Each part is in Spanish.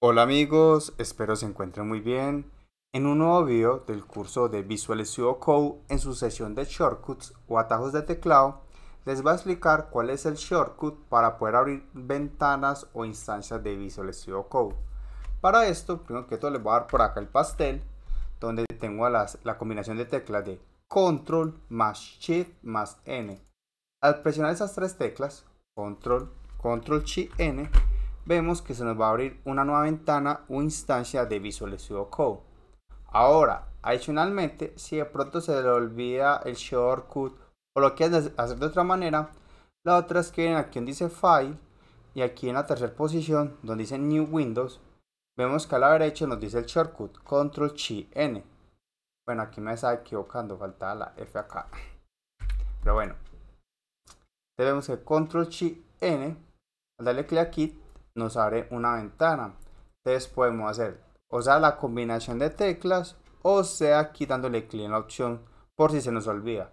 Hola amigos, espero se encuentren muy bien. En un nuevo video del curso de Visual Studio Code, en su sesión de shortcuts o atajos de teclado, les voy a explicar cuál es el shortcut para poder abrir ventanas o instancias de Visual Studio Code. Para esto, primero que todo les voy a dar por acá el pastel, donde tengo la combinación de teclas de Control más Shift más N. Al presionar esas tres teclas, Control, Control Shift N, vemos que se nos va a abrir una nueva ventana o instancia de Visual Studio Code. Ahora, adicionalmente, si de pronto se le olvida el shortcut o lo quieres hacer de otra manera, la otra es que vienen aquí donde dice File y aquí en la tercera posición donde dice New Windows, vemos que a la derecha nos dice el shortcut Control Chi N. Bueno, aquí me estaba equivocando, faltaba la F acá. Pero bueno, debemos que Control Chi N, al darle clic aquí, nos abre una ventana. Entonces podemos hacer o sea la combinación de teclas o sea quitándole clic en la opción por si se nos olvida.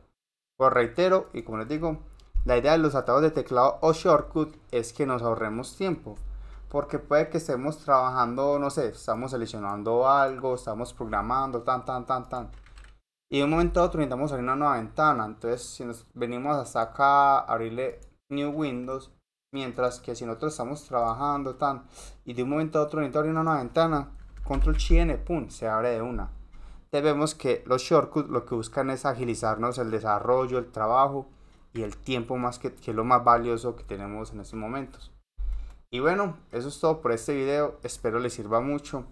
Pues reitero y como les digo, la idea de los atados de teclado o shortcut es que nos ahorremos tiempo. Porque puede que estemos trabajando, no sé, estamos seleccionando algo, estamos programando, tan, tan, tan, tan. Y de un momento a otro necesitamos abrir una nueva ventana. Entonces, si nos venimos hasta acá, abrirle New Windows, Mientras que si nosotros estamos trabajando tan y de un momento a otro necesito abrir una nueva ventana, control chn, pum, se abre de una. Debemos que los shortcuts lo que buscan es agilizarnos el desarrollo, el trabajo y el tiempo más que, que es lo más valioso que tenemos en estos momentos. Y bueno, eso es todo por este video, espero les sirva mucho.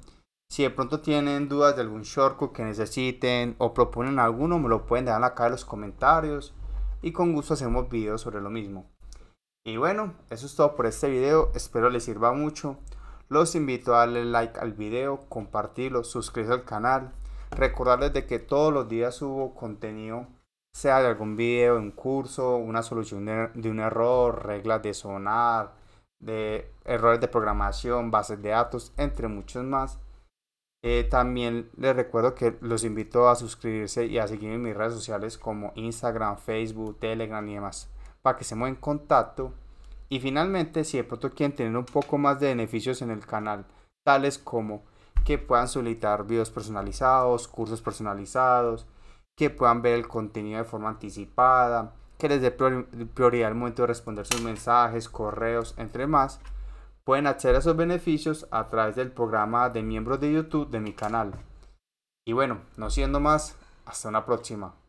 Si de pronto tienen dudas de algún shortcut que necesiten o proponen alguno, me lo pueden dejar acá en los comentarios y con gusto hacemos videos sobre lo mismo. Y bueno, eso es todo por este video, espero les sirva mucho. Los invito a darle like al video, compartirlo, suscribirse al canal. Recordarles de que todos los días subo contenido, sea de algún video, un curso, una solución de, un error, reglas de sonar, de errores de programación, bases de datos, entre muchos más. Eh, también les recuerdo que los invito a suscribirse y a seguirme en mis redes sociales como Instagram, Facebook, Telegram y demás para que se en contacto. Y finalmente, si de pronto quieren tener un poco más de beneficios en el canal, tales como que puedan solicitar videos personalizados, cursos personalizados, que puedan ver el contenido de forma anticipada, que les dé prioridad al momento de responder sus mensajes, correos, entre más, pueden acceder a esos beneficios a través del programa de miembros de YouTube de mi canal. Y bueno, no siendo más, hasta una próxima.